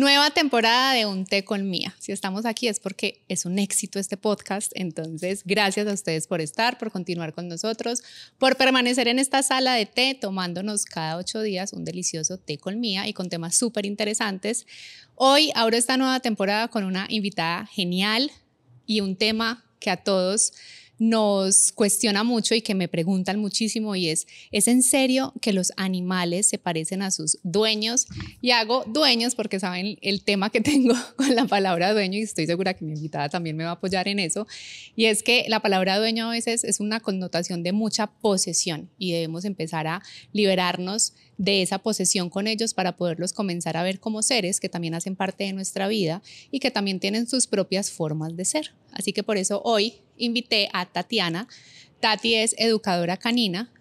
Nueva temporada de Un Té con Mía. Si estamos aquí es porque es un éxito este podcast. Entonces, gracias a ustedes por estar, por continuar con nosotros, por permanecer en esta sala de té, tomándonos cada ocho días un delicioso té con Mía y con temas súper interesantes. Hoy abro esta nueva temporada con una invitada genial y un tema que a todos nos cuestiona mucho y que me preguntan muchísimo y es, ¿es en serio que los animales se parecen a sus dueños? Y hago dueños porque saben el tema que tengo con la palabra dueño y estoy segura que mi invitada también me va a apoyar en eso. Y es que la palabra dueño a veces es una connotación de mucha posesión y debemos empezar a liberarnos de esa posesión con ellos para poderlos comenzar a ver como seres que también hacen parte de nuestra vida y que también tienen sus propias formas de ser. Así que por eso hoy invité a Tatiana. Tati es educadora canina.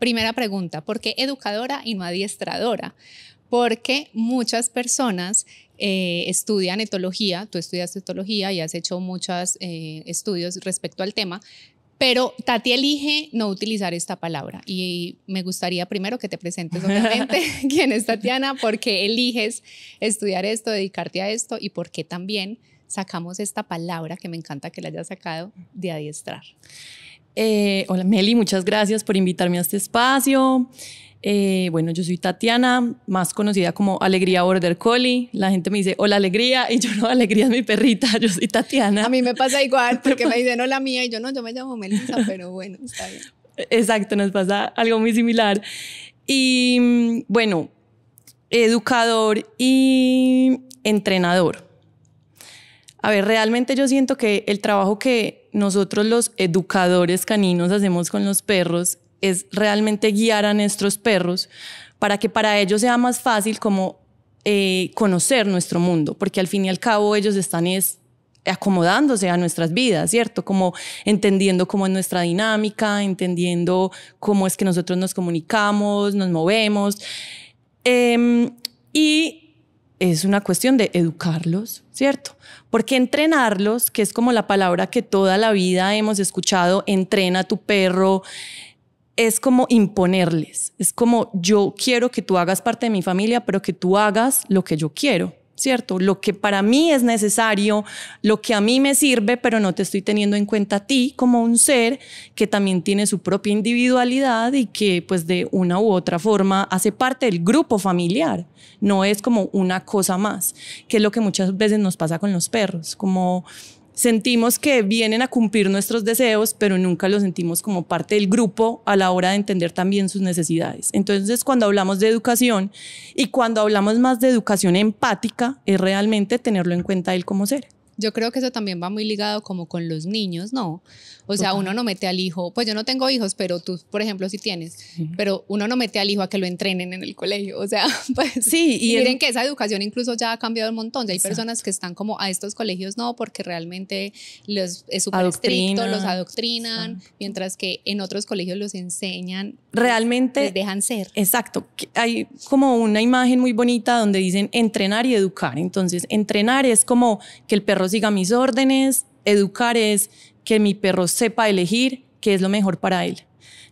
Primera pregunta, ¿por qué educadora y no adiestradora? Porque muchas personas eh, estudian etología, tú estudias etología y has hecho muchos eh, estudios respecto al tema, pero Tati elige no utilizar esta palabra y me gustaría primero que te presentes obviamente quién es Tatiana, por qué eliges estudiar esto, dedicarte a esto y por qué también sacamos esta palabra que me encanta que la hayas sacado de adiestrar. Eh, hola Meli, muchas gracias por invitarme a este espacio. Eh, bueno, yo soy Tatiana, más conocida como Alegría Border Collie. La gente me dice, hola Alegría, y yo no, Alegría es mi perrita, yo soy Tatiana. A mí me pasa igual, porque me dicen la mía, y yo no, yo me llamo Melissa, pero bueno, está bien. Exacto, nos pasa algo muy similar. Y mm, bueno, educador y entrenador. A ver, realmente yo siento que el trabajo que nosotros los educadores caninos hacemos con los perros es realmente guiar a nuestros perros para que para ellos sea más fácil como eh, conocer nuestro mundo, porque al fin y al cabo ellos están acomodándose a nuestras vidas, ¿cierto? Como entendiendo cómo es nuestra dinámica, entendiendo cómo es que nosotros nos comunicamos, nos movemos. Em, y es una cuestión de educarlos, ¿cierto? Porque entrenarlos, que es como la palabra que toda la vida hemos escuchado, entrena tu perro, es como imponerles, es como yo quiero que tú hagas parte de mi familia, pero que tú hagas lo que yo quiero, ¿cierto? Lo que para mí es necesario, lo que a mí me sirve, pero no te estoy teniendo en cuenta a ti como un ser que también tiene su propia individualidad y que pues de una u otra forma hace parte del grupo familiar, no es como una cosa más, que es lo que muchas veces nos pasa con los perros, como sentimos que vienen a cumplir nuestros deseos, pero nunca los sentimos como parte del grupo a la hora de entender también sus necesidades. Entonces, cuando hablamos de educación y cuando hablamos más de educación empática, es realmente tenerlo en cuenta él como ser. Yo creo que eso también va muy ligado como con los niños, ¿no? O sea, uno no mete al hijo, pues yo no tengo hijos, pero tú, por ejemplo, sí tienes, pero uno no mete al hijo a que lo entrenen en el colegio, o sea, pues sí, y miren que esa educación incluso ya ha cambiado un montón, ya hay personas que están como a estos colegios no, porque realmente los, es súper estricto, los adoctrinan, mientras que en otros colegios los enseñan, realmente les dejan ser. Exacto, hay como una imagen muy bonita donde dicen entrenar y educar, entonces entrenar es como que el perro siga mis órdenes, educar es que mi perro sepa elegir qué es lo mejor para él.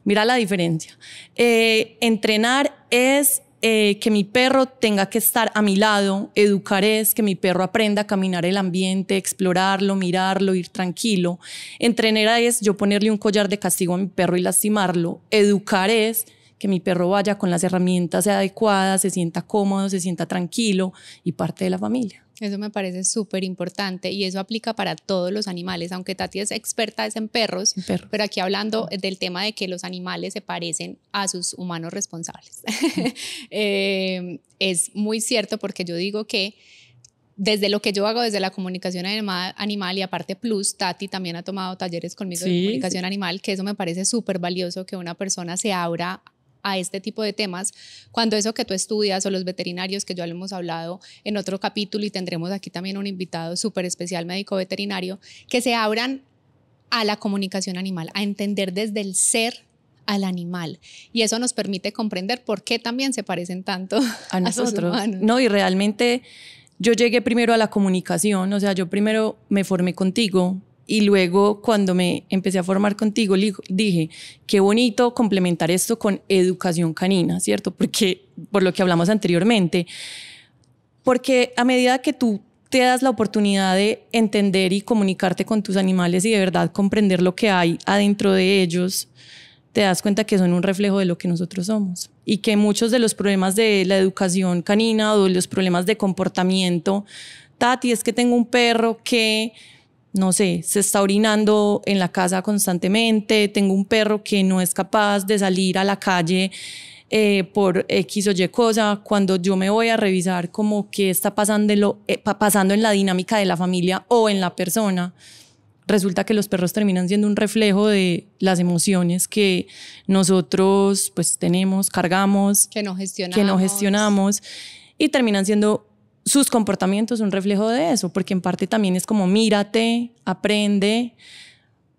Mira la diferencia. Eh, entrenar es eh, que mi perro tenga que estar a mi lado, educar es que mi perro aprenda a caminar el ambiente, explorarlo, mirarlo, ir tranquilo. Entrenar es yo ponerle un collar de castigo a mi perro y lastimarlo. Educar es que mi perro vaya con las herramientas adecuadas, se sienta cómodo, se sienta tranquilo y parte de la familia. Eso me parece súper importante y eso aplica para todos los animales, aunque Tati es experta es en perros, pero aquí hablando del tema de que los animales se parecen a sus humanos responsables. Eh, es muy cierto porque yo digo que desde lo que yo hago, desde la comunicación animal y aparte Plus, Tati también ha tomado talleres conmigo de comunicación animal, que eso me parece súper valioso que una persona se abra a este tipo de temas, cuando eso que tú estudias o los veterinarios, que ya lo hemos hablado en otro capítulo y tendremos aquí también un invitado súper especial médico veterinario, que se abran a la comunicación animal, a entender desde el ser al animal. Y eso nos permite comprender por qué también se parecen tanto a nosotros. no, y realmente yo llegué primero a la comunicación, o sea, yo primero me formé contigo, y luego cuando me empecé a formar contigo, dije, qué bonito complementar esto con educación canina, ¿cierto? Porque por lo que hablamos anteriormente, porque a medida que tú te das la oportunidad de entender y comunicarte con tus animales y de verdad comprender lo que hay adentro de ellos, te das cuenta que son un reflejo de lo que nosotros somos y que muchos de los problemas de la educación canina o los problemas de comportamiento, Tati, es que tengo un perro que no sé, se está orinando en la casa constantemente, tengo un perro que no es capaz de salir a la calle eh, por X o Y cosa, cuando yo me voy a revisar como qué está pasando, lo, eh, pasando en la dinámica de la familia o en la persona, resulta que los perros terminan siendo un reflejo de las emociones que nosotros pues tenemos, cargamos, que no gestionamos y terminan siendo sus comportamientos son reflejo de eso, porque en parte también es como mírate, aprende,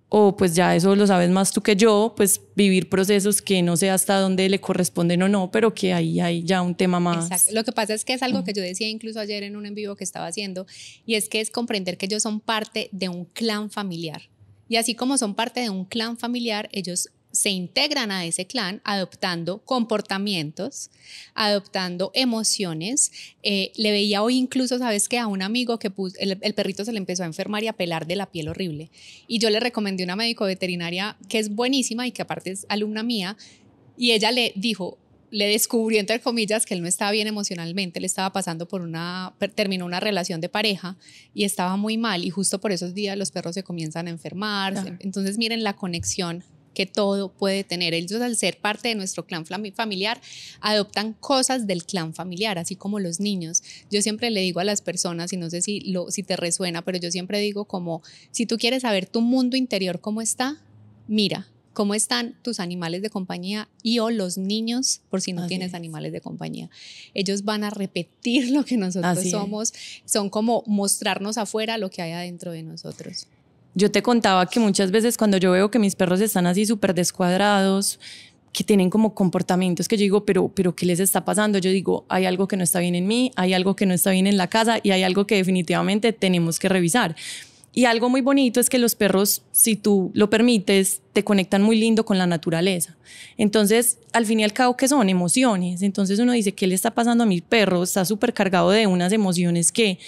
o pues ya eso lo sabes más tú que yo, pues vivir procesos que no sé hasta dónde le corresponden o no, pero que ahí hay ya un tema más. Lo que pasa es que es algo que yo decía incluso ayer en un en vivo que estaba haciendo, y es que es comprender que ellos son parte de un clan familiar. Y así como son parte de un clan familiar, ellos se integran a ese clan adoptando comportamientos, adoptando emociones. Eh, le veía hoy incluso, ¿sabes que A un amigo que el, perrito se le empezó a enfermar y a pelar de la piel horrible. Y yo le recomendé una médico veterinaria que es buenísima y que aparte es alumna mía. Y ella le dijo, le descubrió, entre comillas, que él no estaba bien emocionalmente, le estaba pasando por una, terminó una relación de pareja y estaba muy mal y justo por esos días los perros se comienzan a enfermar. Entonces miren la conexión que todo puede tener. Ellos al ser parte de nuestro clan familiar, adoptan cosas del clan familiar, así como los niños. Yo siempre le digo a las personas, y no sé si, lo, si te resuena, pero yo siempre digo como, si tú quieres saber tu mundo interior cómo está, mira, cómo están tus animales de compañía y o los niños, por si no tienes animales de compañía. Ellos van a repetir lo que nosotros somos, son como mostrarnos afuera lo que hay adentro de nosotros. Yo te contaba que muchas veces cuando yo veo que mis perros están así súper descuadrados, que tienen como comportamientos que yo digo, pero, pero ¿qué les está pasando? Yo digo, hay algo que no está bien en mí, hay algo que no está bien en la casa y hay algo que definitivamente tenemos que revisar. Y algo muy bonito es que los perros, si tú lo permites, te conectan muy lindo con la naturaleza. Entonces, al fin y al cabo, ¿qué son? Emociones. Entonces uno dice, ¿qué le está pasando a mi perro? Está súper cargado de unas emociones que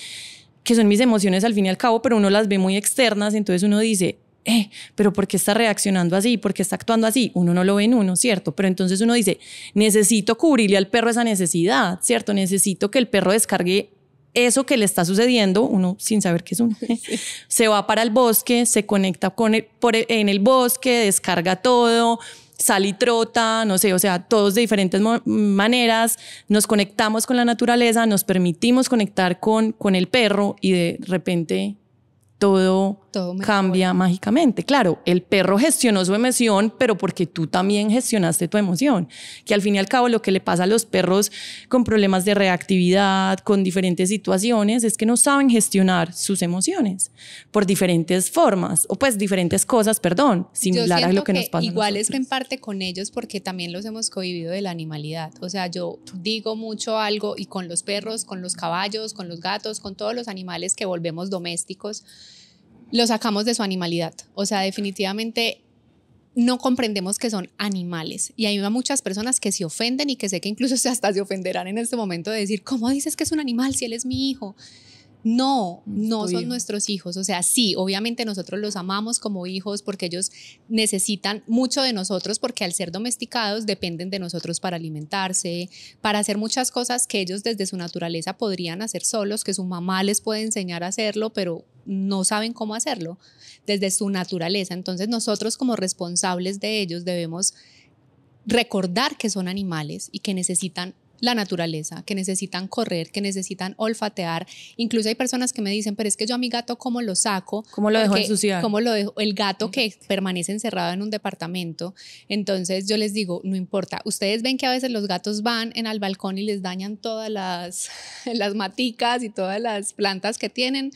que son mis emociones al fin y al cabo, pero uno las ve muy externas, entonces uno dice, eh, pero ¿por qué está reaccionando así? ¿Por qué está actuando así? Uno no lo ve en uno, ¿cierto? Pero entonces uno dice, necesito cubrirle al perro esa necesidad, ¿cierto? Necesito que el perro descargue eso que le está sucediendo, uno sin saber qué es uno, se va para el bosque, se conecta con e, en el bosque, descarga todo, sal y trota, no sé, o sea, todos de diferentes maneras, nos conectamos con la naturaleza, nos permitimos conectar con, con el perro y de repente todo cambia mágicamente. Claro, el perro gestionó su emoción, pero porque tú también gestionaste tu emoción. Que al fin y al cabo lo que le pasa a los perros con problemas de reactividad, con diferentes situaciones, es que no saben gestionar sus emociones por diferentes formas, o pues diferentes cosas, perdón, similar a lo que, nos pasa. Igual es en parte con ellos porque también los hemos cohibido de la animalidad. O sea, yo digo mucho algo y con los perros, con los caballos, con los gatos, con todos los animales que volvemos domésticos lo sacamos de su animalidad. O sea, definitivamente no comprendemos que son animales. Y hay muchas personas que se ofenden y que sé que incluso hasta se ofenderán en este momento de decir, ¿cómo dices que es un animal si él es mi hijo? No, mm, no son nuestros hijos. O sea, sí, obviamente nosotros los amamos como hijos porque ellos necesitan mucho de nosotros porque al ser domesticados dependen de nosotros para alimentarse, para hacer muchas cosas que ellos desde su naturaleza podrían hacer solos, que su mamá les puede enseñar a hacerlo, pero no saben cómo hacerlo desde su naturaleza. Entonces nosotros como responsables de ellos debemos recordar que son animales y que necesitan la naturaleza, que necesitan correr, que necesitan olfatear. Incluso hay personas que me dicen, pero es que yo a mi gato, ¿cómo lo saco? ¿Cómo lo dejo Porque, ensuciar? ¿Cómo lo dejo? El gato mm. que permanece encerrado en un departamento. Entonces yo les digo, no importa. Ustedes ven que a veces los gatos van en al balcón y les dañan todas las, las maticas y todas las plantas que tienen.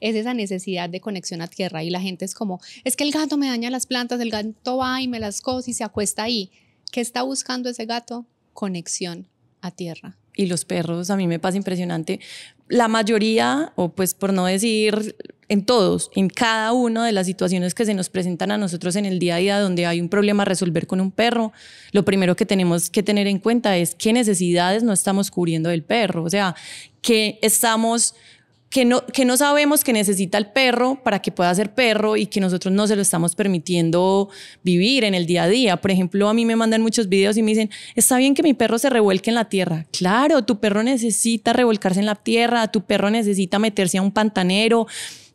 Es esa necesidad de conexión a tierra. Y la gente es como, es que el gato me daña las plantas, el gato va y me las cose y se acuesta ahí. ¿Qué está buscando ese gato? Conexión a tierra. Y los perros, a mí me pasa impresionante. La mayoría, o pues por no decir en todos, en cada una de las situaciones que se nos presentan a nosotros en el día a día donde hay un problema a resolver con un perro, lo primero que tenemos que tener en cuenta es qué necesidades no estamos cubriendo del perro, o sea, qué estamos que no, que no sabemos que necesita el perro para que pueda ser perro y que nosotros no se lo estamos permitiendo vivir en el día a día. Por ejemplo, a mí me mandan muchos videos y me dicen, está bien que mi perro se revuelque en la tierra. Claro, tu perro necesita revolcarse en la tierra, tu perro necesita meterse a un pantanero.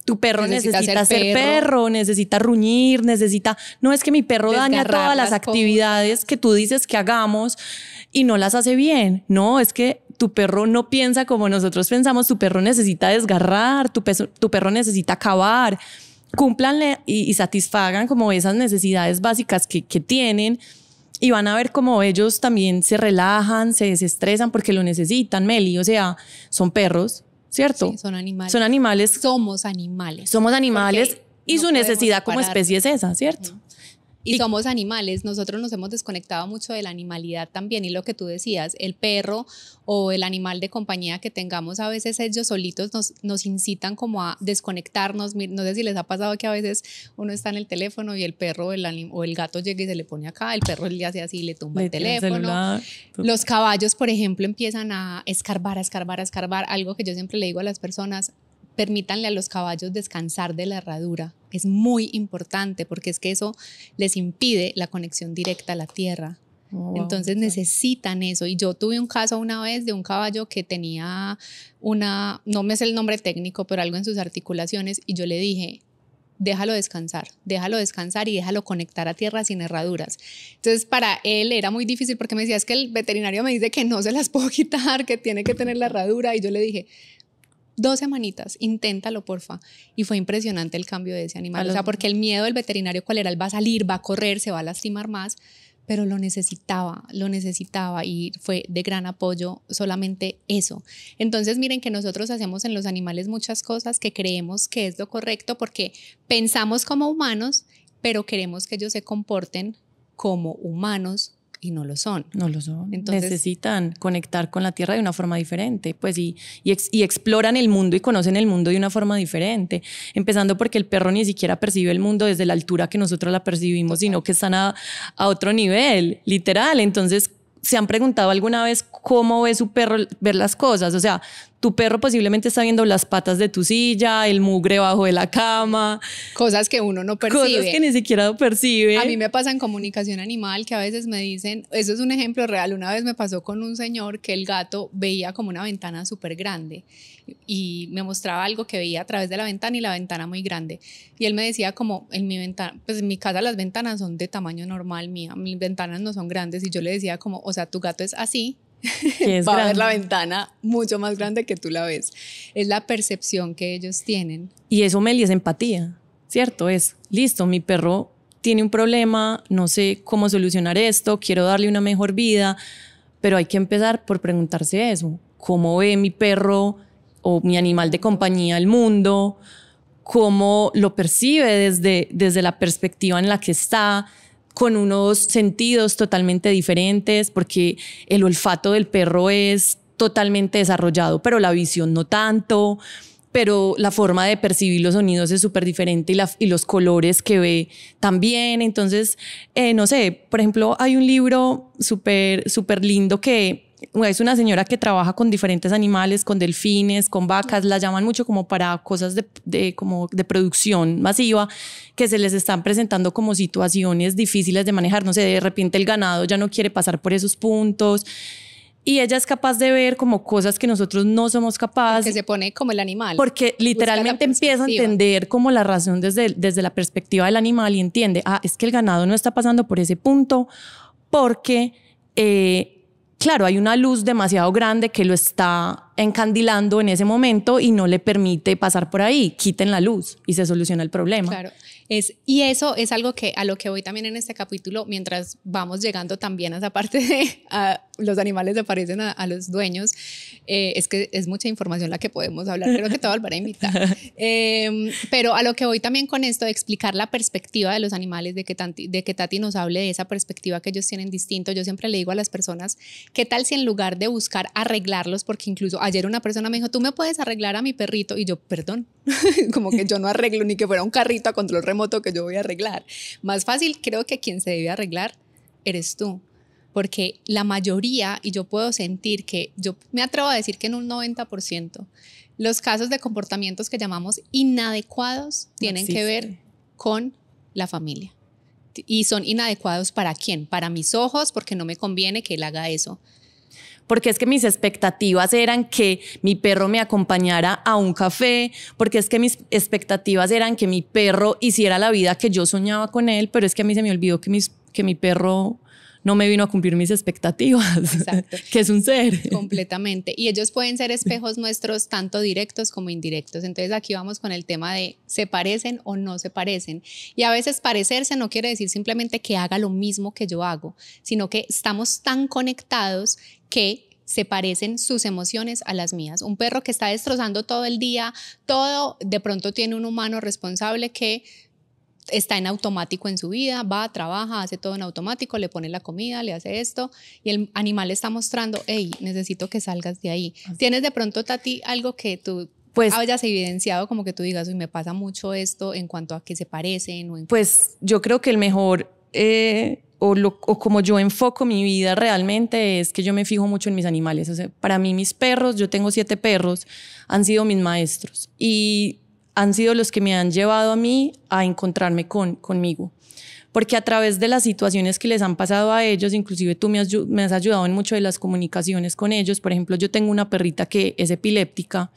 Tu perro necesita, ser, perro. necesita ruñir, necesita... No es que mi perro daña todas las actividades que tú dices que hagamos y no las hace bien. No, es que tu perro no piensa como nosotros pensamos, tu perro necesita desgarrar, tu, perro necesita acabar. Cúmplanle y, satisfagan como esas necesidades básicas que, tienen y van a ver como ellos también se relajan, se desestresan porque lo necesitan, Meli. O sea, son perros, ¿cierto? son animales. Son animales. Somos animales. Somos animales y su necesidad como especie es esa, ¿cierto? Y, somos animales, nosotros nos hemos desconectado mucho de la animalidad también y lo que tú decías, el perro o el animal de compañía que tengamos, a veces ellos solitos nos, nos incitan como a desconectarnos, no sé si les ha pasado que a veces uno está en el teléfono y el perro o el, gato llega y se le pone acá, el perro le hace así y le tumba el teléfono. Los caballos, por ejemplo, empiezan a escarbar, a escarbar, a escarbar, algo que yo siempre le digo a las personas, permítanle a los caballos descansar de la herradura. Es muy importante porque es que eso les impide la conexión directa a la tierra. Oh, Entonces necesitan eso. Y yo tuve un caso una vez de un caballo que tenía una, no me sé el nombre técnico, pero algo en sus articulaciones y yo le dije, déjalo descansar, déjalo descansar y déjalo conectar a tierra sin herraduras. Entonces, para él era muy difícil porque me decía, es que el veterinario me dice que no se las puedo quitar, que tiene que tener la herradura. Y yo le dije, dos semanitas, inténtalo, porfa. Y fue impresionante el cambio de ese animal. O sea, porque el miedo del veterinario, ¿cuál era? Él va a salir, va a correr, se va a lastimar más, pero lo necesitaba, lo necesitaba y fue de gran apoyo solamente eso. Entonces, miren que nosotros hacemos en los animales muchas cosas que creemos que es lo correcto porque pensamos como humanos, pero queremos que ellos se comporten como humanos y no lo son. No lo son. Entonces, Necesitan conectar con la tierra de una forma diferente, pues, y, y, exploran el mundo y conocen el mundo de una forma diferente. Empezando porque el perro ni siquiera percibe el mundo desde la altura que nosotros la percibimos, sino que están a, a otro nivel, literal. Entonces, se han preguntado alguna vez cómo ve su perro ver las cosas. O sea, tu perro posiblemente está viendo las patas de tu silla, el mugre bajo de la cama. Cosas que uno no percibe. Cosas que ni siquiera percibe. A mí me pasa en comunicación animal que a veces me dicen, eso es un ejemplo real, una vez me pasó con un señor que el gato veía como una ventana súper grande y me mostraba algo que veía a través de la ventana y la ventana muy grande. Y él me decía como, en mi ventana, pues mi casa las ventanas son de tamaño normal mía, mis ventanas no son grandes y yo le decía como, o sea, tu gato es así. Es va a ver la ventana mucho más grande que tú la ves. Es la percepción que ellos tienen. Y eso, Meli, es empatía, ¿cierto? Es, listo, mi perro tiene un problema, no sé cómo solucionar esto, quiero darle una mejor vida, pero hay que empezar por preguntarse eso. ¿Cómo ve mi perro o mi animal de compañía al mundo, cómo lo percibe desde, desde la perspectiva en la que está, con unos sentidos totalmente diferentes, porque el olfato del perro es totalmente desarrollado, pero la visión no tanto, pero la forma de percibir los sonidos es súper diferente y, los colores que ve también. Entonces, eh, no sé, por ejemplo, hay un libro súper, súper lindo que es una señora que trabaja con diferentes animales, con delfines, con vacas, la llaman mucho como para cosas de, de, como de producción masiva, que se les están presentando como situaciones difíciles de manejar, no sé, de repente el ganado ya no quiere pasar por esos puntos. Y ella es capaz de ver como cosas que nosotros no somos capaces. Que se pone como el animal. Porque literalmente empieza a entender como la razón desde, desde la perspectiva del animal y entiende, ah, es que el ganado no está pasando por ese punto porque eh, claro, hay una luz demasiado grande que lo está encandilando en ese momento y no le permite pasar por ahí. Quiten la luz y se soluciona el problema. Claro. Es, y eso es algo que a lo que voy también en este capítulo, mientras vamos llegando también a esa parte de los animales aparecen a, los dueños, eh, es que es mucha información la que podemos hablar, creo que te voy a invitar. Em, pero a lo que voy también con esto de explicar la perspectiva de los animales, de que, de que Tati nos hable de esa perspectiva que ellos tienen distinto, yo siempre le digo a las personas, ¿qué tal si en lugar de buscar arreglarlos, porque incluso hay ayer una persona me dijo, tú me puedes arreglar a mi perrito. Y yo, perdón, como que yo no arreglo ni que fuera un carrito a control remoto que yo voy a arreglar. Más fácil creo que quien se debe arreglar eres tú. Porque la mayoría, y yo puedo sentir que, yo me atrevo a decir que en un 90%, los casos de comportamientos que llamamos inadecuados tienen que ver con la familia. Y son inadecuados para quién? Para mis ojos, porque no me conviene que él haga eso porque es que mis expectativas eran que mi perro me acompañara a un café, porque es que mis expectativas eran que mi perro hiciera la vida que yo soñaba con él, pero es que a mí se me olvidó que, mis, que mi perro no me vino a cumplir mis expectativas, que es un ser. Completamente. Y ellos pueden ser espejos nuestros, tanto directos como indirectos. Entonces aquí vamos con el tema de se parecen o no se parecen. Y a veces parecerse no quiere decir simplemente que haga lo mismo que yo hago, sino que estamos tan conectados que se parecen sus emociones a las mías. Un perro que está destrozando todo el día, todo, de pronto tiene un humano responsable que está en automático en su vida, va, trabaja, hace todo en automático, le pone la comida, le hace esto y el animal le está mostrando, hey, necesito que salgas de ahí. ¿Tienes de pronto, Tati, algo que tú pues hayas evidenciado como que tú digas, me pasa mucho esto en cuanto a que se parecen? pues yo creo que el mejor... Eh, o, lo, como yo enfoco mi vida realmente es que yo me fijo mucho en mis animales. para mí mis perros, yo tengo siete perros, han sido mis maestros. Y han sido los que me han llevado a mí a encontrarme con, conmigo. Porque a través de las situaciones que les han pasado a ellos, inclusive tú me has, me has ayudado en mucho de las comunicaciones con ellos. Por ejemplo, yo tengo una perrita que es epiléptica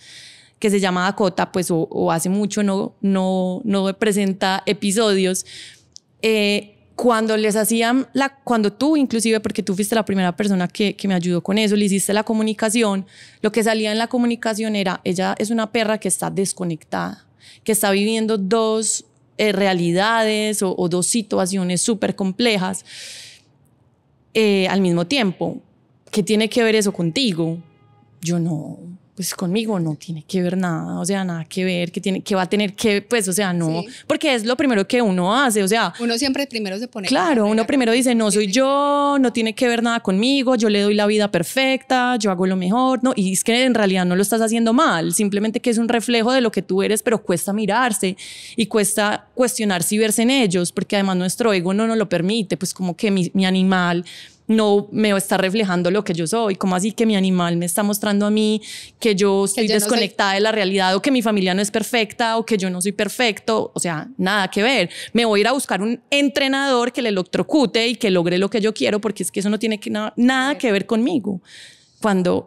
que se llama Dakota, pues o, hace mucho no, no, no presenta episodios. Eh, cuando les hacían la, cuando tú inclusive, porque tú fuiste la primera persona que, que, me ayudó con eso, le hiciste la comunicación, lo que salía en la comunicación era, ella es una perra que está desconectada que está viviendo dos eh, realidades o, dos situaciones súper complejas eh, al mismo tiempo. ¿Qué tiene que ver eso contigo? Yo no, pues conmigo no tiene que ver nada, o sea, nada que ver, que, tiene, que va a tener que, pues, o sea, no, porque es lo primero que uno hace, o sea. Uno siempre primero se pone. Claro, uno primero dice, no soy yo, no tiene que ver nada conmigo, yo le doy la vida perfecta, yo hago lo mejor, no, y es que en realidad no lo estás haciendo mal, simplemente que es un reflejo de lo que tú eres, pero cuesta mirarse y cuesta cuestionarse y verse en ellos, porque además nuestro ego no nos lo permite, pues como que mi, mi animal no me está reflejando lo que yo soy, como así que mi animal me está mostrando a mí que yo estoy desconectada de la realidad o que mi familia no es perfecta o que yo no soy perfecto, o sea, nada que ver. Me voy a ir a buscar un entrenador que le electrocute y que logre lo que yo quiero porque es que eso no tiene nada que ver conmigo.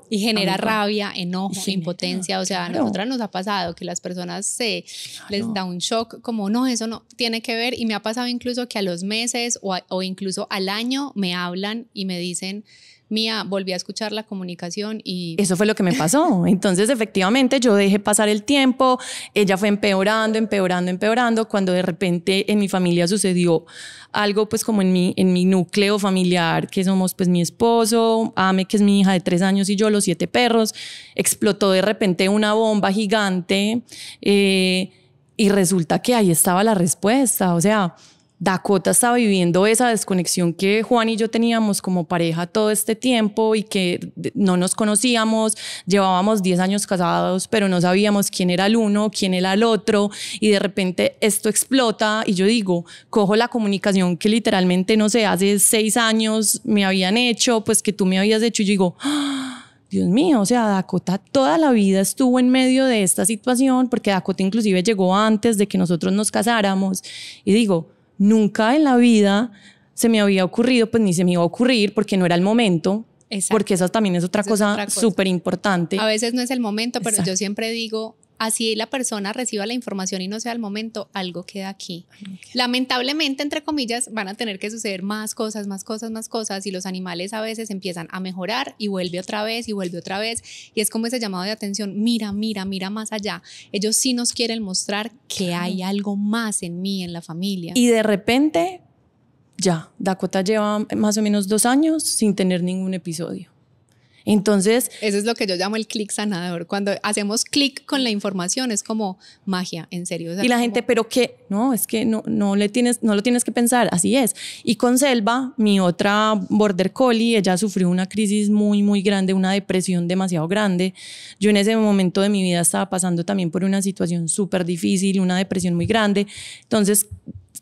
Y genera rabia, enojo, impotencia. O sea, a nosotras nos ha pasado que las personas se les da un shock como, no, eso no tiene que ver. Y me ha pasado incluso que a los meses o, o incluso al año me hablan y me dicen Mía, volví a escuchar la comunicación y... Eso fue lo que me pasó. Entonces, efectivamente, yo dejé pasar el tiempo, ella fue empeorando, empeorando, empeorando, cuando de repente en mi familia sucedió algo, pues como en mi, en mi núcleo familiar, que somos pues mi esposo, Ame, que es mi hija de tres años, y yo, los siete perros, explotó de repente una bomba gigante eh, y resulta que ahí estaba la respuesta. O sea, Dakota estaba viviendo esa desconexión que Juan y yo teníamos como pareja todo este tiempo y que no nos conocíamos, llevábamos 10 años casados, pero no sabíamos quién era el uno, quién era el otro, y de repente esto explota y yo digo, cojo la comunicación que literalmente, no sé, hace 6 años me habían hecho, pues que tú me habías hecho, y yo digo... ¡Ah! Dios mío, o sea, Dakota toda la vida estuvo en medio de esta situación, porque Dakota inclusive llegó antes de que nosotros nos casáramos. Y digo, nunca en la vida se me había ocurrido, pues ni se me iba a ocurrir porque no era el momento. Porque eso también es otra cosa súper importante. A veces no es el momento, pero yo siempre digo, así la persona reciba la información y no sea al momento, algo queda aquí. Lamentablemente, entre comillas, van a tener que suceder más cosas, más cosas, más cosas y los animales a veces empiezan a mejorar y vuelve otra vez y vuelve otra vez y es como ese llamado de atención, mira, mira, mira más allá. Ellos sí nos quieren mostrar que hay algo más en mí, en la familia. Y de repente, ya, Dakota lleva más o menos dos años sin tener ningún episodio. Entonces... Eso es lo que yo llamo el clic sanador. Cuando hacemos clic con la información es como magia, en serio. y la gente, pero qué. no, es que no, no, le tienes, no lo tienes que pensar, así es. Y con Selva, mi otra border collie, ella sufrió una crisis muy, muy grande, una depresión demasiado grande. Yo en ese momento de mi vida estaba pasando también por una situación súper difícil, una depresión muy grande. Entonces,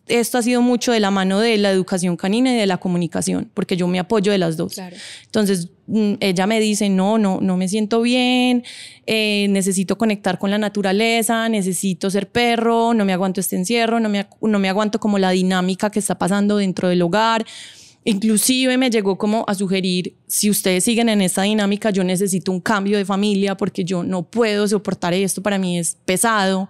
esto ha sido mucho de la mano de la educación canina y de la comunicación, porque yo me apoyo de las dos. Entonces, mm, ella me dice, no, no, no me siento bien, eh, necesito conectar con la naturaleza, necesito ser perro, no me aguanto este encierro, no me, no me aguanto como la dinámica que está pasando dentro del hogar. Inclusive me llegó como a sugerir, si ustedes siguen en esta dinámica, yo necesito un cambio de familia porque yo no puedo soportar esto, para mí es pesado.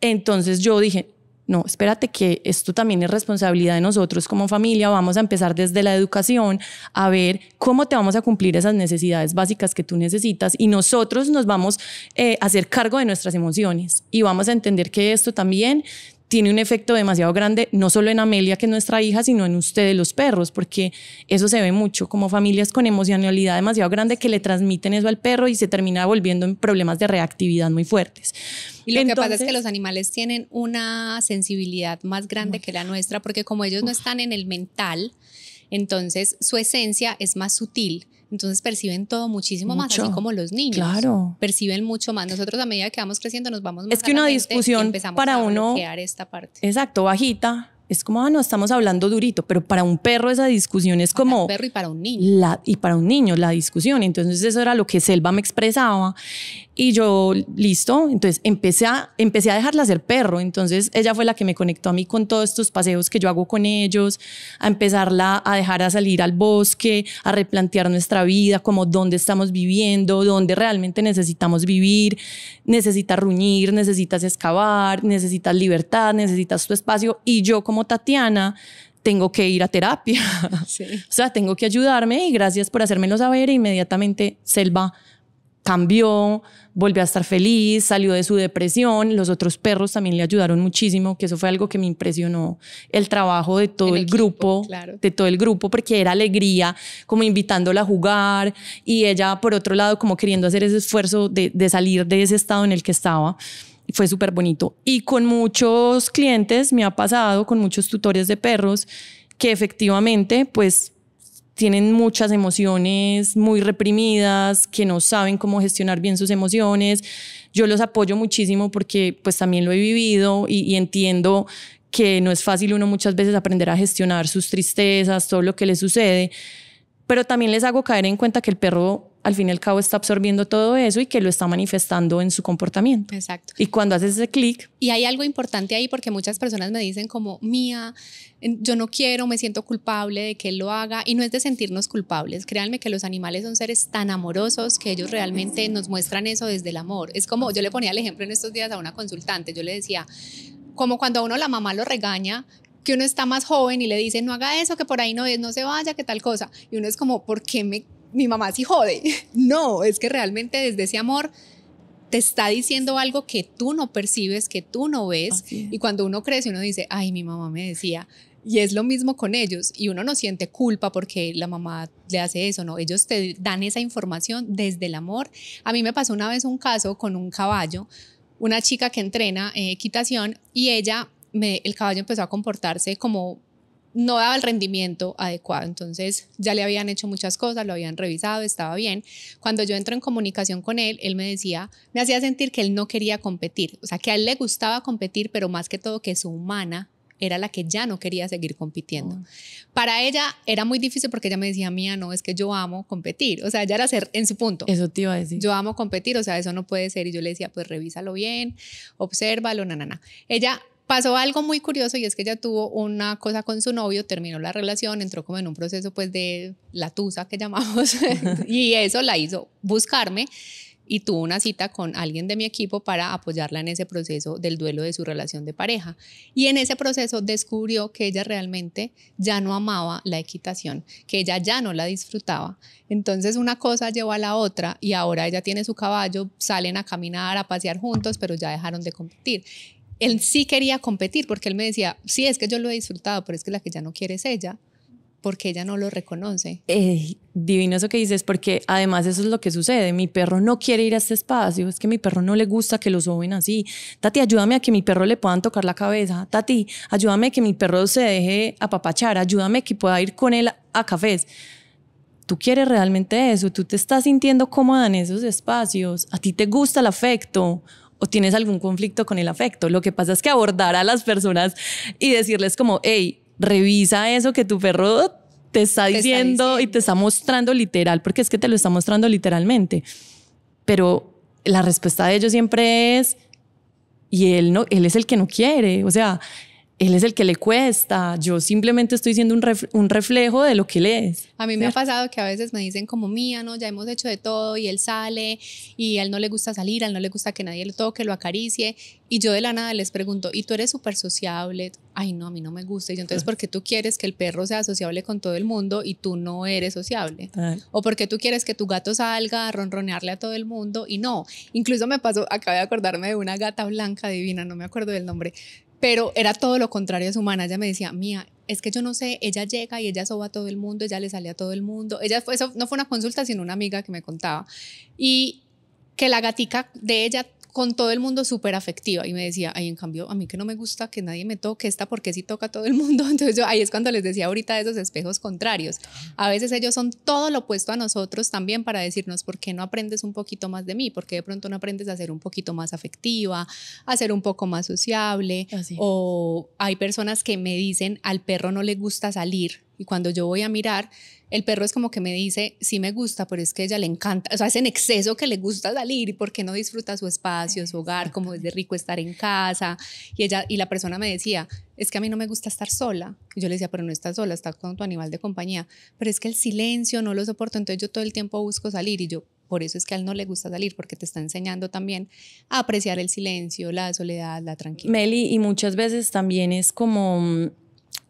Entonces yo dije, no, espérate que esto también es responsabilidad de nosotros como familia. Vamos a empezar desde la educación a ver cómo te vamos a cumplir esas necesidades básicas que tú necesitas y nosotros nos vamos eh, a hacer cargo de nuestras emociones y vamos a entender que esto también tiene un efecto demasiado grande, no solo en Amelia, que es nuestra hija, sino en ustedes, los perros, porque eso se ve mucho, como familias con emocionalidad demasiado grande que le transmiten eso al perro y se termina volviendo en problemas de reactividad muy fuertes. Y lo que pasa es que los animales tienen una sensibilidad más grande que la nuestra, porque como ellos no están en el mental, entonces su esencia es más sutil. Entonces perciben todo muchísimo más, así como los niños. Perciben mucho más. Nosotros a medida que vamos creciendo nos vamos más. Es que una discusión para uno. Esta parte. Exacto, bajita es como, ah, no, estamos hablando durito, pero para un perro esa discusión es como... un perro y para un niño. y para un niño la discusión. Entonces eso era lo que Selva me expresaba. Y yo, listo, entonces empecé a, empecé a dejarla ser perro. Entonces ella fue la que me conectó a mí con todos estos paseos que yo hago con ellos, a empezarla a dejar a salir al bosque, a replantear nuestra vida, como dónde estamos viviendo, dónde realmente necesitamos vivir, necesitas ruñir, necesitas excavar, necesitas libertad, necesitas tu espacio. Y yo como como Tatiana, tengo que ir a terapia. o sea, tengo que ayudarme y gracias por hacérmelo saber. E inmediatamente Selva cambió, volvió a estar feliz, salió de su depresión. Los otros perros también le ayudaron muchísimo, que eso fue algo que me impresionó. El trabajo de todo el, grupo, de todo el grupo, porque era alegría, como invitándola a jugar y ella, por otro lado, como queriendo hacer ese esfuerzo de salir de ese estado en el que estaba fue súper bonito. Y con muchos clientes me ha pasado, con muchos tutores de perros, que efectivamente pues tienen muchas emociones muy reprimidas, que no saben cómo gestionar bien sus emociones. Yo los apoyo muchísimo porque pues también lo he vivido y, entiendo que no es fácil uno muchas veces aprender a gestionar sus tristezas, todo lo que le sucede, pero también les hago caer en cuenta que el perro al fin y al cabo está absorbiendo todo eso y que lo está manifestando en su comportamiento. Exacto. Y cuando haces ese clic. Y hay algo importante ahí porque muchas personas me dicen como, mía, yo no quiero, me siento culpable de que él lo haga. Y no es de sentirnos culpables. Créanme que los animales son seres tan amorosos que ellos realmente nos muestran eso desde el amor. Es como, yo le ponía el ejemplo en estos días a una consultante, yo le decía... Como cuando a uno la mamá lo regaña, que uno está más joven y le dice no haga eso, que por ahí no es, no se vaya, que tal cosa. Y uno es como, ¿por qué me mi mamá sí jode. No, es que realmente desde ese amor te está diciendo algo que tú no percibes, que tú no ves. Y cuando uno crece, uno dice, ay, mi mamá me decía. Y es lo mismo con ellos. Y uno no siente culpa porque la mamá le hace eso, ¿no? Ellos te dan esa información desde el amor. A mí me pasó una vez un caso con un caballo, una chica que entrena eh, equitación y ella, el caballo empezó a comportarse como no daba el rendimiento adecuado. Entonces ya le habían hecho muchas cosas, lo habían revisado, estaba bien. Cuando yo entro en comunicación con él, él me decía, me hacía sentir que él no quería competir, o sea, que a él le gustaba competir, pero más que todo que su humana era la que ya no quería seguir compitiendo. Oh. Para ella era muy difícil porque ella me decía, mía, no, es que yo amo competir. O sea, ella era ser en su punto. Eso te iba a decir. Yo amo competir, o sea, eso no puede ser. Y yo le decía, pues revísalo bien, obsérvalo, na, na, Ella pasó algo muy curioso y es que ella tuvo una cosa con su novio, terminó la relación, entró como en un proceso pues de la tusa que llamamos y eso la hizo buscarme y tuvo una cita con alguien de mi equipo para apoyarla en ese proceso del duelo de su relación de pareja. Y en ese proceso descubrió que ella realmente ya no amaba la equitación, que ella ya no la disfrutaba. Entonces una cosa llevó a la otra y ahora ella tiene su caballo, salen a caminar, a pasear juntos, pero ya dejaron de competir él sí quería competir porque él me decía, sí, es que yo lo he disfrutado, pero es que la que ya no quiere es ella porque ella no lo reconoce. Eh, divino eso que dices, porque además eso es lo que sucede. Mi perro no quiere ir a este espacio, es que mi perro no le gusta que lo suben así. Tati, ayúdame a que mi perro le puedan tocar la cabeza. Tati, ayúdame a que mi perro se deje apapachar, ayúdame a que pueda ir con él a cafés. Tú quieres realmente eso, tú te estás sintiendo cómoda en esos espacios, a ti te gusta el afecto o tienes algún conflicto con el afecto. Lo que pasa es que abordar a las personas y decirles como, hey, revisa eso que tu perro te está, diciendo, diciendo y te está mostrando literal, porque es que te lo está mostrando literalmente. Pero la respuesta de ellos siempre es, y él no, él es el que no quiere. O sea, él es el que le cuesta, yo simplemente estoy siendo un, reflejo de lo que él es. A mí me ha pasado que a veces me dicen como mía, ¿no? Ya hemos hecho de todo y él sale y a él no le gusta salir, a él no le gusta que nadie lo toque, lo acaricie y yo de la nada les pregunto, ¿y tú eres súper sociable? Ay, no, a mí no me gusta. Y entonces, ah. ¿por qué tú quieres que el perro sea sociable con todo el mundo y tú no eres sociable? Ah. ¿O por qué tú quieres que tu gato salga a ronronearle a todo el mundo y no? Incluso me pasó, acabé de acordarme de una gata blanca divina, no me acuerdo del nombre, pero era todo lo contrario a su humana. Ella me decía, mía, es que yo no sé, ella llega y ella soba a todo el mundo, ella le sale a todo el mundo. Ella fue, eso no fue una consulta, sino una amiga que me contaba. Y que la gatica de ella con todo el mundo súper afectiva y me decía, ay, en cambio, a mí que no me gusta que nadie me toque esta porque sí toca a todo el mundo. Entonces, yo, ahí es cuando les decía ahorita de esos espejos contrarios. A veces ellos son todo lo opuesto a nosotros también para decirnos, ¿por qué no aprendes un poquito más de mí? ¿Por qué de pronto no aprendes a ser un poquito más afectiva, a ser un poco más sociable? O hay personas que me dicen, al perro no le gusta salir. Y cuando yo voy a mirar, el perro es como que me dice, sí me gusta, pero es que a ella le encanta, o sea, es en exceso que le gusta salir y porque no disfruta su espacio, su hogar, como es de rico estar en casa. Y ella y la persona me decía, es que a mí no me gusta estar sola. yo le decía, pero no estás sola, estás con tu animal de compañía. Pero es que el silencio no lo soporto, entonces yo todo el tiempo busco salir y yo, por eso es que a él no le gusta salir, porque te está enseñando también a apreciar el silencio, la soledad, la tranquilidad. Meli, y muchas veces también es como mm,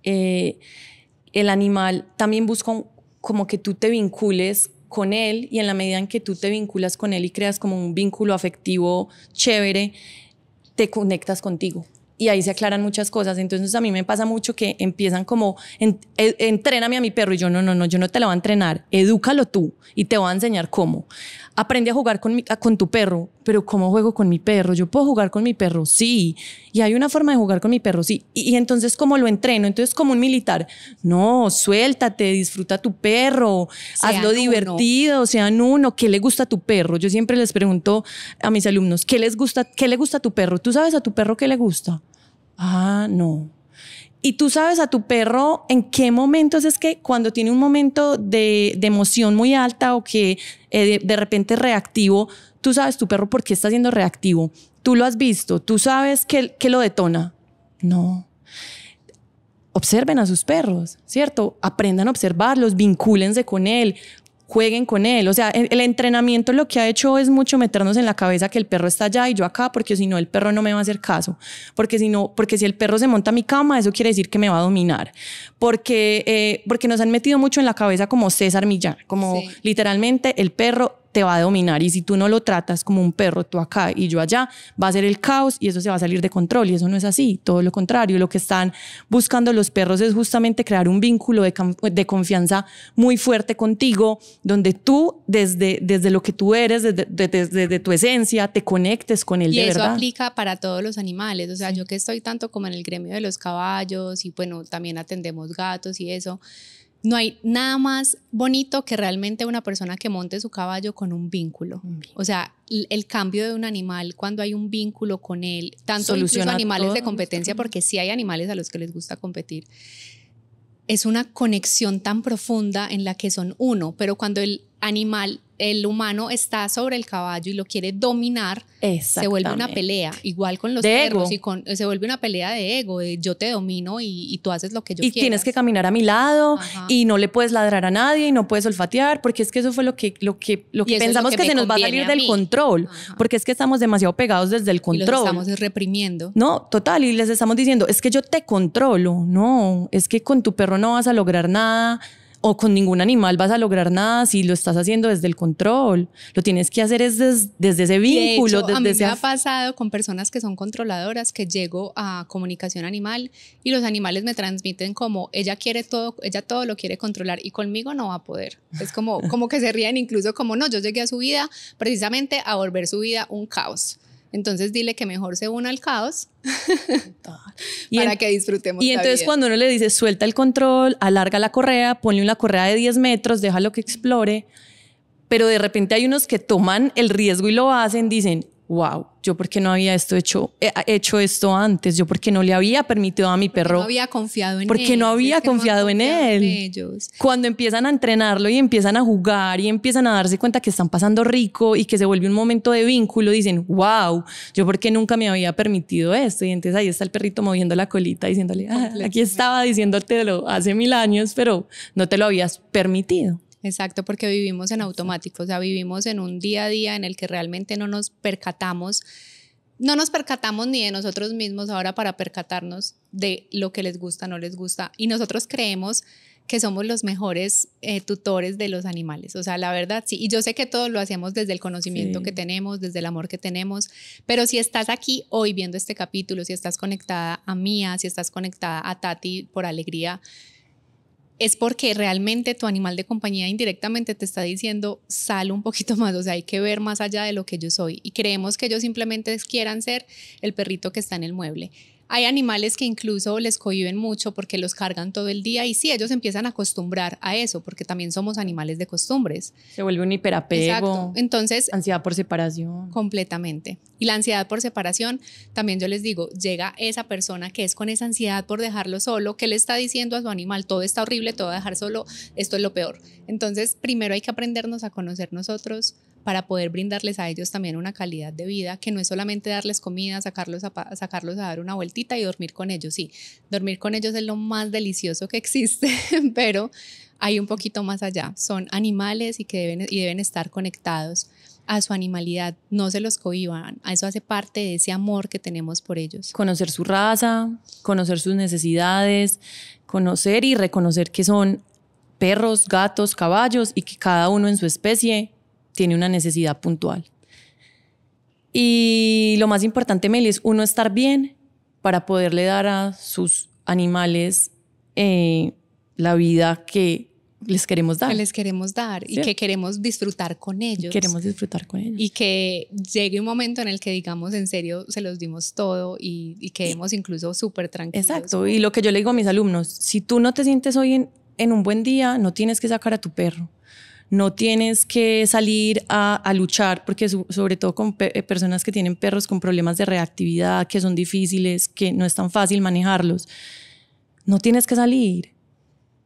eh, el animal también busca un como que tú te vincules con él y en la medida en que tú te vinculas con él y creas como un vínculo afectivo chévere, te conectas contigo. Y ahí se aclaran muchas cosas. Entonces a mí me pasa mucho que empiezan como, entréname a mi perro. Y yo, no, no, no, yo no te lo voy a entrenar. Edúcalo tú y te voy a enseñar cómo aprende a jugar con, mi, con tu perro, pero ¿cómo juego con mi perro? Yo puedo jugar con mi perro, sí. Y hay una forma de jugar con mi perro, sí. Y, entonces, ¿cómo lo entreno? Entonces, como un militar, no, suéltate, disfruta tu perro, hazlo divertido, sean uno, ¿qué le gusta a tu perro? Yo siempre les pregunto a mis alumnos, ¿qué les gusta, qué le gusta a tu perro? ¿Tú sabes a tu perro qué le gusta? Ah, no. Y tú sabes a tu perro en qué momentos es que cuando tiene un momento de, emoción muy alta o que eh, de, repente es reactivo, tú sabes tu perro por qué está siendo reactivo. Tú lo has visto, tú sabes qué, qué lo detona. No. Observen a sus perros, ¿cierto? Aprendan a observarlos, vincúlense con él, jueguen con él. O sea, el entrenamiento lo que ha hecho es mucho meternos en la cabeza que el perro está allá y yo acá, porque si no, el perro no me va a hacer caso. Porque si no, porque si el perro se monta a mi cama, eso quiere decir que me va a dominar. Porque, eh, porque nos han metido mucho en la cabeza como César Millán, como literalmente el perro te va a dominar y si tú no lo tratas como un perro, tú acá y yo allá, va a ser el caos y eso se va a salir de control y eso no es así, todo lo contrario, lo que están buscando los perros es justamente crear un vínculo de, confianza muy fuerte contigo, donde tú desde, desde lo que tú eres, desde, tu esencia, te conectes con el. Y eso aplica para todos los animales, o sea, yo que estoy tanto como en el gremio de los caballos y bueno, también atendemos gatos y eso no hay nada más bonito que realmente una persona que monte su caballo con un vínculo. O sea, el, cambio de un animal cuando hay un vínculo con él, tanto Soluciona incluso animales de competencia, porque sí hay animales a los que les gusta competir. Es una conexión tan profunda en la que son uno, pero cuando el animal, el humano está sobre el caballo y lo quiere dominar, se vuelve una pelea, igual con los perros y con, se vuelve una pelea de ego, yo te domino y, tú haces lo que yo quiero. Y tienes que caminar a mi lado y no le puedes ladrar a nadie y no puedes olfatear, porque es que eso fue lo que, lo que, lo que pensamos que, se nos va a salir del control, porque es que estamos demasiado pegados desde el control. Y estamos reprimiendo. No, total, y les estamos diciendo, es que yo te controlo, no, es que con tu perro no vas a lograr nada o con ningún animal vas a lograr nada si lo estás haciendo desde el control. Lo tienes que hacer es desde ese vínculo. De a mí me ha pasado con personas que son controladoras que llego a comunicación animal y los animales me transmiten como ella quiere todo, ella todo lo quiere controlar y conmigo no va a poder. Es como, como que se ríen incluso como no, yo llegué a su vida precisamente a volver su vida un caos. Entonces dile que mejor se una al caos y para que disfrutemos. Y entonces cuando uno le dice suelta el control, alarga la correa, ponle una correa de 10 metros, déjalo que explore, pero de repente hay unos que toman el riesgo y lo hacen, dicen, wow, yo porque no había esto hecho, eh, hecho esto antes, yo porque no le había permitido a mi perro. No había confiado en porque él. Porque no había confiado en él. Cuando empiezan a entrenarlo y empiezan a jugar y empiezan a darse cuenta que están pasando rico y que se vuelve un momento de vínculo, dicen, wow, yo porque nunca me había permitido esto. Y entonces ahí está el perrito moviendo la colita diciéndole, ah, aquí estaba diciéndote lo hace mil años, pero no te lo habías permitido. Exacto, porque vivimos en automático, o sea, vivimos en un día a día en el que realmente no nos percatamos, no nos percatamos ni de nosotros mismos ahora para percatarnos de lo que les gusta, no les gusta. Y nosotros creemos que somos los mejores eh, tutores de los animales. O sea, la verdad, sí. Y yo sé que todos lo hacemos desde el conocimiento que tenemos, desde el amor que tenemos, pero si estás aquí hoy viendo este capítulo, si estás conectada a Mía, si estás conectada a Tati por alegría, es porque realmente tu animal de compañía indirectamente te está diciendo, sal un poquito más, o sea, hay que ver más allá de lo que yo soy. Y creemos que ellos simplemente quieran ser el perrito que está en el mueble. Hay animales que incluso les cohiben mucho porque los cargan todo el día y sí, ellos empiezan a acostumbrar a eso porque también somos animales de costumbres. Se vuelve un hiperapego. Exacto. Entonces, ansiedad por separación. Completamente. Y la ansiedad por separación, también yo les digo, llega esa persona que es con esa ansiedad por dejarlo solo, que le está diciendo a su animal, todo está horrible, todo dejar solo, esto es lo peor. Entonces, primero hay que aprendernos a conocer nosotros, para poder brindarles a ellos también una calidad de vida, que no es solamente darles comida, sacarlos a, sacarlos a dar una vueltita y dormir con ellos. Sí, dormir con ellos es lo más delicioso que existe, pero hay un poquito más allá. Son animales y que deben, y deben estar conectados a su animalidad, no se los cohiban, eso hace parte de ese amor que tenemos por ellos. Conocer su raza, conocer sus necesidades, conocer y reconocer que son perros, gatos, caballos y que cada uno en su especie tiene una necesidad puntual. Y lo más importante, Meli, es uno estar bien para poderle dar a sus animales eh, la vida que les queremos dar. Que les queremos dar y que queremos disfrutar con ellos. Queremos disfrutar con ellos. Y que llegue un momento en el que digamos, en serio, se los dimos todo y, quedemos incluso súper tranquilos. Exacto. Y lo que yo le digo a mis alumnos, si tú no te sientes hoy en un buen día, no tienes que sacar a tu perro no tienes que salir a, luchar, porque sobre todo con eh, personas que tienen perros con problemas de reactividad, que son difíciles, que no es tan fácil manejarlos, no tienes que salir.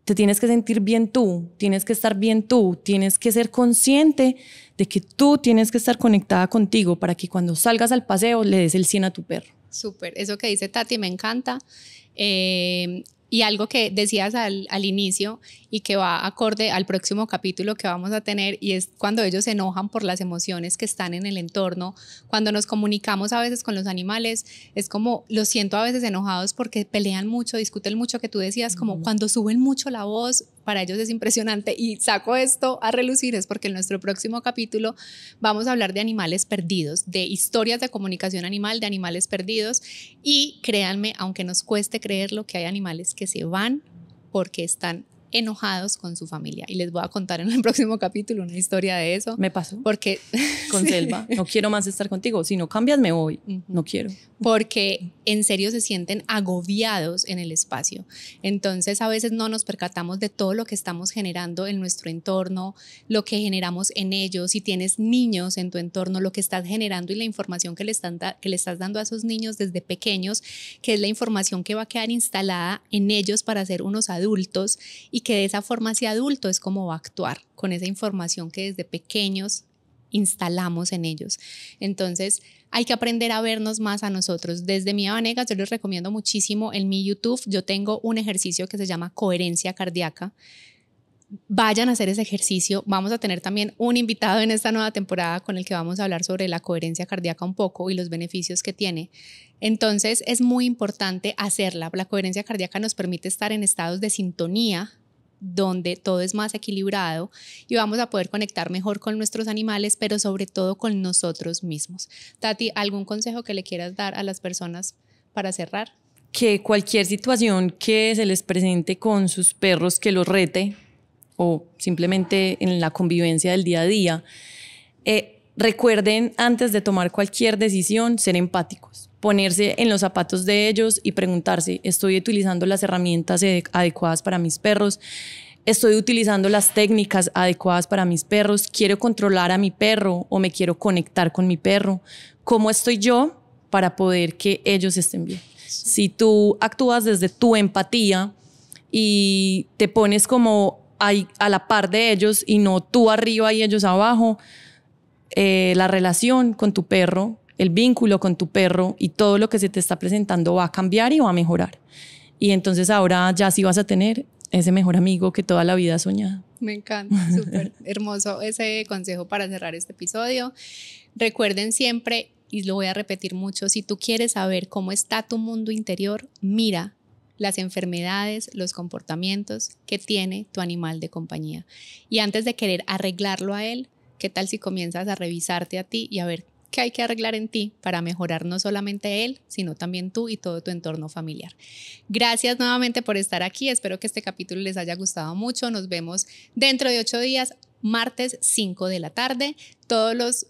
Te tienes que sentir bien tú, tienes que estar bien tú, tienes que ser consciente de que tú tienes que estar conectada contigo para que cuando salgas al paseo le des el 100 a tu perro. Súper, eso que dice Tati me encanta. Eh, y algo que decías al, inicio y que va acorde al próximo capítulo que vamos a tener y es cuando ellos se enojan por las emociones que están en el entorno. Cuando nos comunicamos a veces con los animales, es como los siento a veces enojados porque pelean mucho, discuten mucho, que tú decías, como cuando suben mucho la voz, para ellos es impresionante y saco esto a relucir es porque en nuestro próximo capítulo vamos a hablar de animales perdidos, de historias de comunicación animal, de animales perdidos y créanme, aunque nos cueste creerlo, que hay animales que se van porque están enojados con su familia. Y les voy a contar en el próximo capítulo una historia de eso. Me pasó. Porque... Con Selva, no quiero más estar contigo. Si no cambias, me voy. No quiero. Porque en serio se sienten agobiados en el espacio. Entonces a veces no nos percatamos de todo lo que estamos generando en nuestro entorno, lo que generamos en ellos. Si tienes niños en tu entorno, lo que estás generando y la información que le, están que le estás dando a esos niños desde pequeños, que es la información que va a quedar instalada en ellos para ser unos adultos y que de esa forma si adulto es como va a actuar con esa información que desde pequeños instalamos en ellos. Entonces, hay que aprender a vernos más a nosotros. Desde mi Vanegas, yo les recomiendo muchísimo en mi YouTube, yo tengo un ejercicio que se llama coherencia cardíaca. Vayan a hacer ese ejercicio. Vamos a tener también un invitado en esta nueva temporada con el que vamos a hablar sobre la coherencia cardíaca un poco y los beneficios que tiene. Entonces es muy importante hacerla. La coherencia cardíaca nos permite estar en estados de sintonía donde todo es más equilibrado y vamos a poder conectar mejor con nuestros animales, pero sobre todo con nosotros mismos. Tati, ¿algún consejo que le quieras dar a las personas para cerrar? Que cualquier situación que se les presente con sus perros que los rete o simplemente en la convivencia del día a día, eh, recuerden antes de tomar cualquier decisión ser empáticos ponerse en los zapatos de ellos y preguntarse, ¿estoy utilizando las herramientas adecuadas para mis perros? ¿Estoy utilizando las técnicas adecuadas para mis perros? ¿Quiero controlar a mi perro o me quiero conectar con mi perro? ¿Cómo estoy yo para poder que ellos estén bien? Si tú actúas desde tu empatía y te pones como a la par de ellos y no tú arriba y ellos abajo, eh, la relación con tu perro el vínculo con tu perro y todo lo que se te está presentando va a cambiar y va a mejorar. Y entonces ahora ya sí vas a tener ese mejor amigo que toda la vida soñaba. Me encanta, súper hermoso ese consejo para cerrar este episodio. Recuerden siempre, y lo voy a repetir mucho, si tú quieres saber cómo está tu mundo interior, mira las enfermedades, los comportamientos que tiene tu animal de compañía. Y antes de querer arreglarlo a él, ¿qué tal si comienzas a revisarte a ti y a ver que hay que arreglar en ti para mejorar no solamente él, sino también tú y todo tu entorno familiar. Gracias nuevamente por estar aquí. Espero que este capítulo les haya gustado mucho. Nos vemos dentro de ocho días, martes 5 de la tarde. Todos los,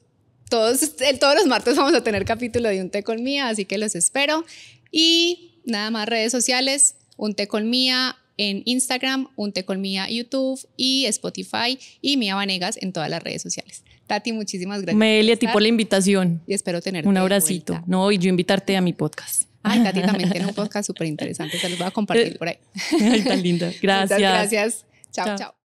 todos, todos los martes vamos a tener capítulo de Un Té con Mía, así que los espero. Y nada más redes sociales, Un Té con Mía en Instagram, Un Té con Mía YouTube y Spotify y Mía Vanegas en todas las redes sociales. Tati, muchísimas gracias. Melia, a ti por la invitación. Y espero tenerte. Un abracito. No, y yo invitarte a mi podcast. Ay, Tati también tiene un podcast súper interesante. Se los voy a compartir eh, por ahí. Ay, tan linda. Gracias. Muchas gracias. chao. chao.